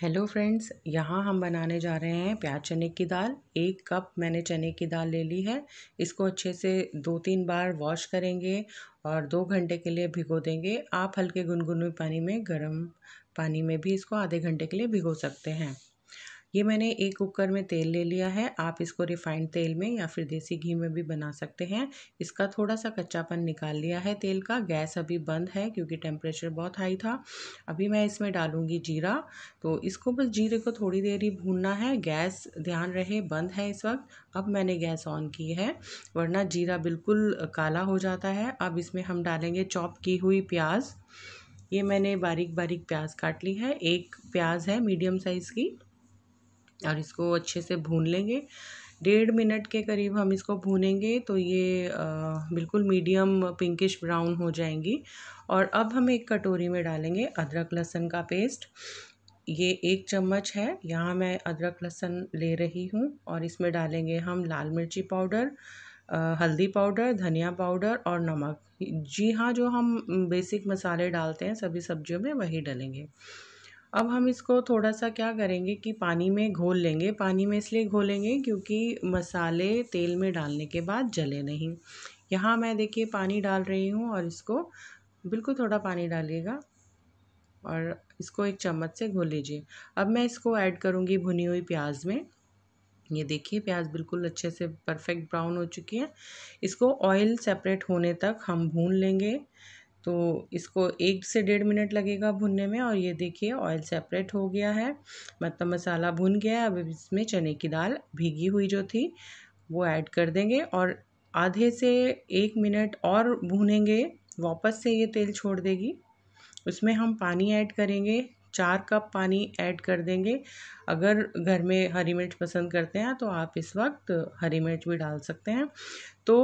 hello friends यहाँ हम बनाने जा रहे हैं प्याज चने की दाल एक कप मैंने चने की दाल ले ली है इसको अच्छे से दो तीन बार वॉश करेंगे और दो घंटे के लिए भिगो देंगे आप हल्के गुनगुने पानी में गर्म पानी में भी इसको आधे घंटे के लिए भिगो सकते हैं ये मैंने एक कुकर में तेल ले लिया है आप इसको रिफाइंड तेल में या फिर देसी घी में भी बना सकते हैं इसका थोड़ा सा कच्चापन निकाल लिया है तेल का गैस अभी बंद है क्योंकि टेम्परेचर बहुत हाई था अभी मैं इसमें डालूँगी जीरा तो इसको बस जीरे को थोड़ी देर ही भूनना है गैस ध्यान रहे बंद है इस वक्त अब मैंने गैस ऑन की है वरना जीरा बिल्कुल काला हो जाता है अब इसमें हम डालेंगे चॉप की हुई प्याज ये मैंने बारीक बारीक प्याज काट ली है एक प्याज है मीडियम साइज़ की और इसको अच्छे से भून लेंगे डेढ़ मिनट के करीब हम इसको भूनेंगे तो ये बिल्कुल मीडियम पिंकिश ब्राउन हो जाएंगी और अब हम एक कटोरी में डालेंगे अदरक लहसुन का पेस्ट ये एक चम्मच है यहाँ मैं अदरक लहसुन ले रही हूँ और इसमें डालेंगे हम लाल मिर्ची पाउडर हल्दी पाउडर धनिया पाउडर और नमक जी हाँ जो हम बेसिक मसाले डालते हैं सभी सब्जियों में वही डालेंगे अब हम इसको थोड़ा सा क्या करेंगे कि पानी में घोल लेंगे पानी में इसलिए घोलेंगे क्योंकि मसाले तेल में डालने के बाद जले नहीं यहाँ मैं देखिए पानी डाल रही हूँ और इसको बिल्कुल थोड़ा पानी डालिएगा और इसको एक चम्मच से घोल लीजिए अब मैं इसको ऐड करूँगी भुनी हुई प्याज में ये देखिए प्याज बिल्कुल अच्छे से परफेक्ट ब्राउन हो चुकी है इसको ऑयल सेपरेट होने तक हम भून लेंगे तो इसको एक से डेढ़ मिनट लगेगा भुनने में और ये देखिए ऑयल सेपरेट हो गया है मतलब मसाला भुन गया है अब इसमें चने की दाल भीगी हुई जो थी वो ऐड कर देंगे और आधे से एक मिनट और भूनेंगे वापस से ये तेल छोड़ देगी उसमें हम पानी ऐड करेंगे चार कप पानी ऐड कर देंगे अगर घर में हरी मिर्च पसंद करते हैं तो आप इस वक्त हरी मिर्च भी डाल सकते हैं तो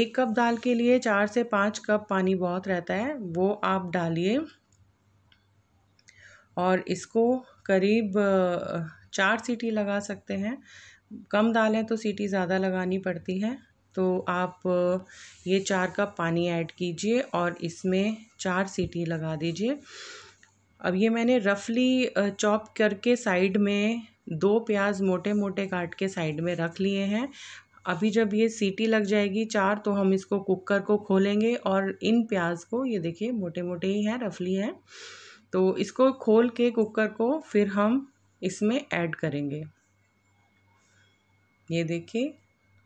एक कप दाल के लिए चार से पाँच कप पानी बहुत रहता है वो आप डालिए और इसको करीब चार सीटी लगा सकते हैं कम दालें तो सीटी ज़्यादा लगानी पड़ती है तो आप ये चार कप पानी ऐड कीजिए और इसमें चार सीटी लगा दीजिए अब ये मैंने रफ़ली चॉप करके साइड में दो प्याज मोटे मोटे काट के साइड में रख लिए हैं अभी जब ये सीटी लग जाएगी चार तो हम इसको कुकर को खोलेंगे और इन प्याज को ये देखिए मोटे मोटे ही हैं रफली हैं तो इसको खोल के कुकर को फिर हम इसमें ऐड करेंगे ये देखिए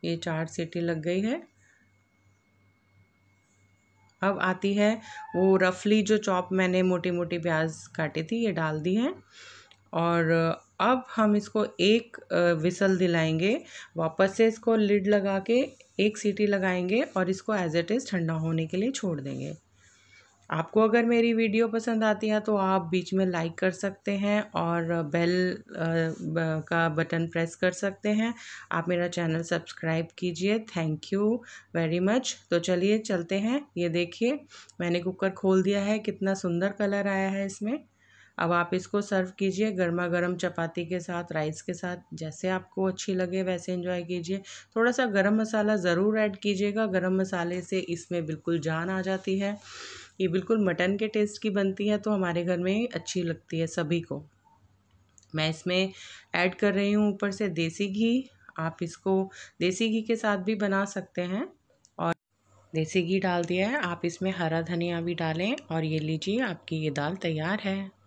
ये चार सीटी लग गई है अब आती है वो रफली जो चॉप मैंने मोटी मोटी प्याज काटी थी ये डाल दी है और अब हम इसको एक विसल दिलाएंगे वापस से इसको लिड लगा के एक सीटी लगाएंगे और इसको एज इट इज़ ठंडा होने के लिए छोड़ देंगे आपको अगर मेरी वीडियो पसंद आती है तो आप बीच में लाइक कर सकते हैं और बेल का बटन प्रेस कर सकते हैं आप मेरा चैनल सब्सक्राइब कीजिए थैंक यू वेरी मच तो चलिए चलते हैं ये देखिए मैंने कुकर खोल दिया है कितना सुंदर कलर आया है इसमें अब आप इसको सर्व कीजिए गर्मा गर्म चपाती के साथ राइस के साथ जैसे आपको अच्छी लगे वैसे इंजॉय कीजिए थोड़ा सा गरम मसाला ज़रूर ऐड कीजिएगा गरम मसाले से इसमें बिल्कुल जान आ जाती है ये बिल्कुल मटन के टेस्ट की बनती है तो हमारे घर में अच्छी लगती है सभी को मैं इसमें ऐड कर रही हूँ ऊपर से देसी घी आप इसको देसी घी के साथ भी बना सकते हैं और देसी घी डाल दिया है आप इसमें हरा धनिया भी डालें और ये लीजिए आपकी ये दाल तैयार है